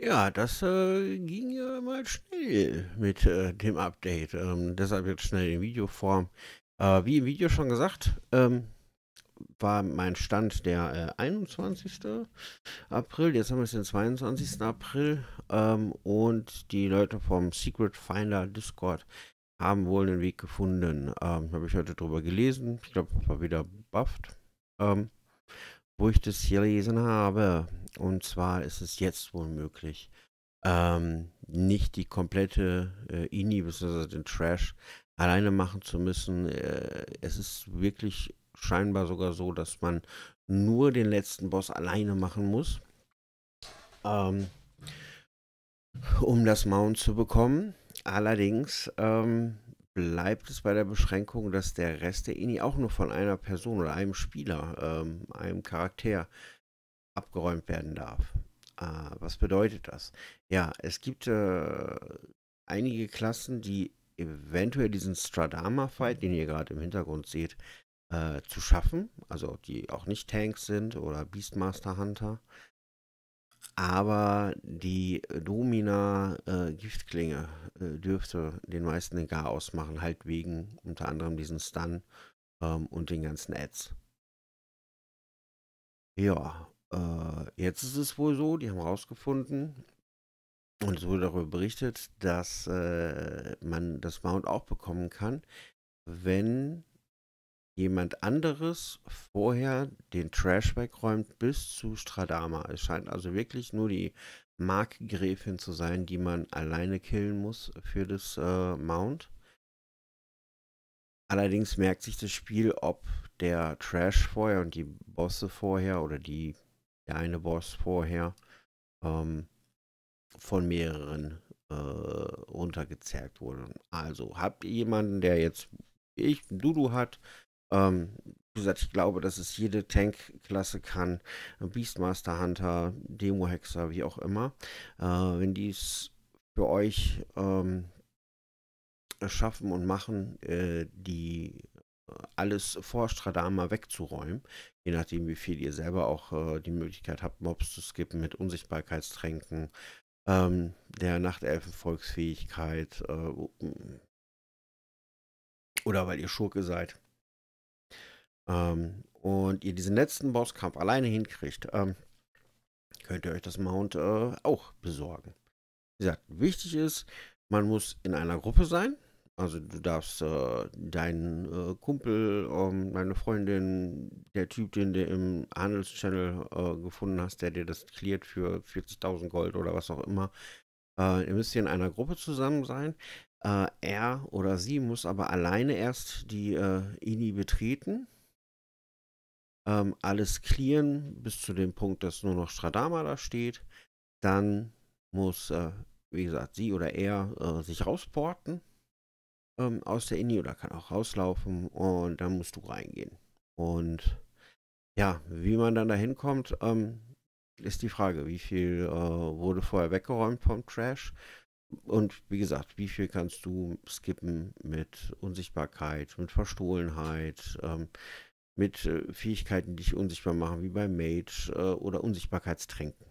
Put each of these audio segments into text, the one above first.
Ja, das äh, ging ja mal schnell mit äh, dem Update. Ähm, deshalb jetzt schnell in Videoform. Äh, wie im Video schon gesagt, ähm, war mein Stand der äh, 21. April. Jetzt haben wir es den 22. April. Ähm, und die Leute vom Secret Finder Discord haben wohl einen Weg gefunden. Ähm, Habe ich heute drüber gelesen. Ich glaube, war wieder bufft. Ähm, wo ich das hier lesen habe. Und zwar ist es jetzt wohl möglich, ähm, nicht die komplette äh, INI bzw. den Trash alleine machen zu müssen. Äh, es ist wirklich scheinbar sogar so, dass man nur den letzten Boss alleine machen muss, ähm, um das Mount zu bekommen. Allerdings ähm, bleibt es bei der Beschränkung, dass der Rest der INI auch nur von einer Person oder einem Spieler, ähm, einem Charakter abgeräumt werden darf. Äh, was bedeutet das? Ja, es gibt äh, einige Klassen, die eventuell diesen Stradama-Fight, den ihr gerade im Hintergrund seht, äh, zu schaffen. Also die auch nicht Tanks sind oder Beastmaster Hunter aber die Domina äh, Giftklinge äh, dürfte den meisten egal ausmachen, halt wegen unter anderem diesen Stun ähm, und den ganzen Ads. Ja, äh, jetzt ist es wohl so, die haben herausgefunden, und es wurde darüber berichtet, dass äh, man das Mount auch bekommen kann, wenn jemand anderes vorher den Trash wegräumt bis zu Stradama. Es scheint also wirklich nur die Markgräfin zu sein, die man alleine killen muss für das äh, Mount. Allerdings merkt sich das Spiel, ob der Trash vorher und die Bosse vorher oder die, der eine Boss vorher ähm, von mehreren äh, runtergezerrt wurde. Also habt ihr jemanden, der jetzt ich Dudu hat, ähm, wie gesagt, ich glaube, dass es jede Tank-Klasse kann. Äh, Beastmaster Hunter, Demo-Hexer, wie auch immer. Äh, wenn die es für euch ähm, schaffen und machen, äh, die äh, alles vor Stradama wegzuräumen, je nachdem, wie viel ihr selber auch äh, die Möglichkeit habt, Mobs zu skippen mit Unsichtbarkeitstränken, ähm, der Nachtelfen-Volksfähigkeit äh, oder weil ihr Schurke seid ähm, und ihr diesen letzten Bosskampf alleine hinkriegt, ähm, könnt ihr euch das Mount äh, auch besorgen. Wie gesagt, wichtig ist, man muss in einer Gruppe sein. Also du darfst äh, deinen äh, Kumpel, ähm, deine Freundin, der Typ, den du im Handelschannel äh, gefunden hast, der dir das cleart für 40.000 Gold oder was auch immer. Äh, ihr müsst hier in einer Gruppe zusammen sein. Äh, er oder sie muss aber alleine erst die äh, INI betreten ähm, alles clearen bis zu dem Punkt, dass nur noch Stradama da steht. Dann muss, äh, wie gesagt, sie oder er äh, sich rausporten ähm, aus der Indie oder kann auch rauslaufen und dann musst du reingehen. Und ja, wie man dann da hinkommt, ähm, ist die Frage, wie viel äh, wurde vorher weggeräumt vom Trash? Und wie gesagt, wie viel kannst du skippen mit Unsichtbarkeit, mit Verstohlenheit? Ähm, mit äh, Fähigkeiten, die dich unsichtbar machen, wie bei Mage äh, oder Unsichtbarkeitstränken.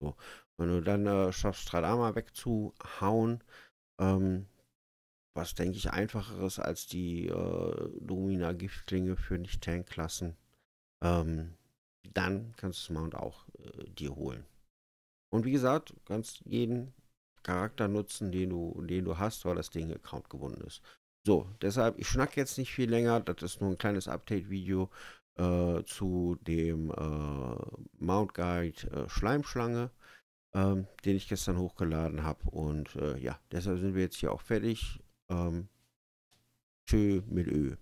So. Wenn du dann äh, schaffst, Stradama wegzuhauen, ähm, was denke ich einfacheres als die äh, Domina-Giftlinge für Nicht-Tank-Klassen, ähm, dann kannst du das Mount auch äh, dir holen. Und wie gesagt, kannst jeden Charakter nutzen, den du, den du hast, weil das Ding Account gebunden ist. So, deshalb, ich schnack jetzt nicht viel länger. Das ist nur ein kleines Update-Video äh, zu dem äh, Mount Guide äh, Schleimschlange, ähm, den ich gestern hochgeladen habe. Und äh, ja, deshalb sind wir jetzt hier auch fertig. Ähm, tschö mit Ö.